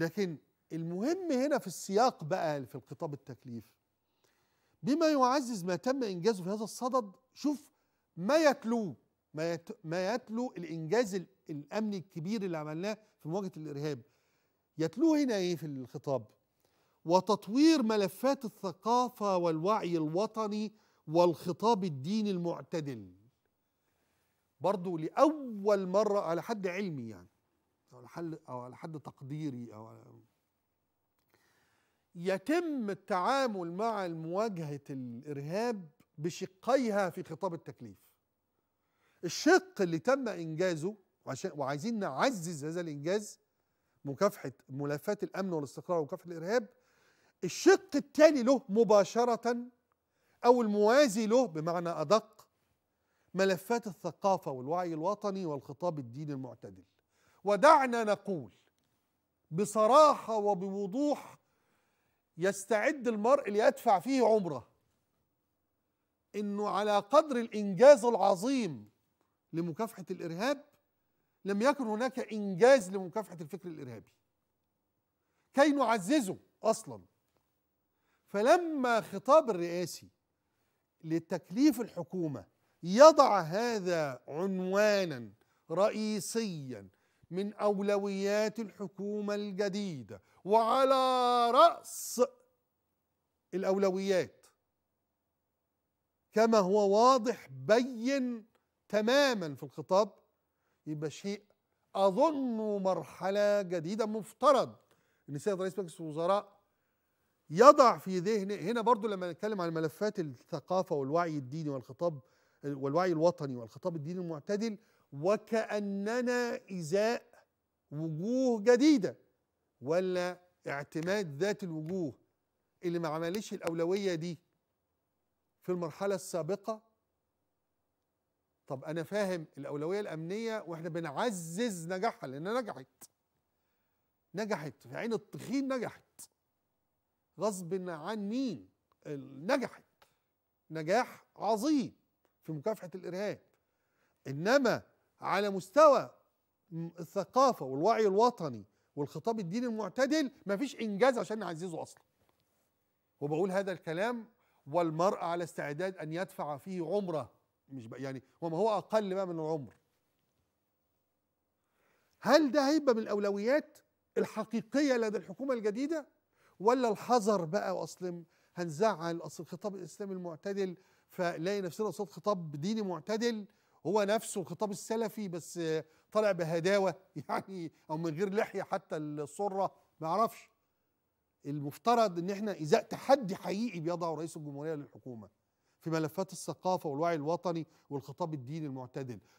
لكن المهم هنا في السياق بقى في الخطاب التكليف بما يعزز ما تم انجازه في هذا الصدد شوف ما يتلوه ما, يت... ما يتلو الانجاز الامني الكبير اللي عملناه في مواجهه الارهاب يتلوه هنا ايه في الخطاب وتطوير ملفات الثقافه والوعي الوطني والخطاب الديني المعتدل برضو لاول مره على حد علمي يعني على حل او على حد تقديري او على يتم التعامل مع مواجهه الارهاب بشقيها في خطاب التكليف الشق اللي تم انجازه وعشان وعايزين نعزز هذا الانجاز مكافحه ملفات الامن والاستقرار ومكافحه الارهاب الشق الثاني له مباشره او الموازي له بمعنى ادق ملفات الثقافه والوعي الوطني والخطاب الديني المعتدل ودعنا نقول بصراحه وبوضوح يستعد المرء ليدفع فيه عمره انه على قدر الانجاز العظيم لمكافحه الارهاب لم يكن هناك انجاز لمكافحه الفكر الارهابي كي نعززه اصلا فلما خطاب الرئاسي لتكليف الحكومه يضع هذا عنوانا رئيسيا من اولويات الحكومه الجديده وعلى راس الاولويات كما هو واضح بين تماما في الخطاب يبقى شيء اظن مرحله جديده مفترض ان سيد رئيس مجلس الوزراء يضع في ذهنه هنا برضو لما نتكلم عن ملفات الثقافه والوعي الديني والخطاب والوعي الوطني والخطاب الديني المعتدل وكأننا إزاء وجوه جديدة ولا اعتماد ذات الوجوه اللي ما عملش الأولوية دي في المرحلة السابقة طب أنا فاهم الأولوية الأمنية وإحنا بنعزز نجاحها لأنها نجحت نجحت في عين التخين نجحت غصب عن مين نجحت نجاح عظيم في مكافحة الإرهاب إنما على مستوى الثقافه والوعي الوطني والخطاب الديني المعتدل مفيش انجاز عشان نعززه اصلا وبقول هذا الكلام والمرء على استعداد ان يدفع فيه عمره مش يعني وما هو اقل بقى من العمر هل ده هيبقى من الاولويات الحقيقيه لدى الحكومه الجديده ولا الحذر بقى واصل هنزعل اصل الخطاب الاسلامي المعتدل فنلاقي نفسنا قصاد خطاب ديني معتدل هو نفسه الخطاب السلفي بس طالع بهداوه يعني او من غير لحيه حتى الصره ما اعرفش المفترض ان احنا ازاء تحدي حقيقي بيضعه رئيس الجمهوريه للحكومه في ملفات الثقافه والوعي الوطني والخطاب الديني المعتدل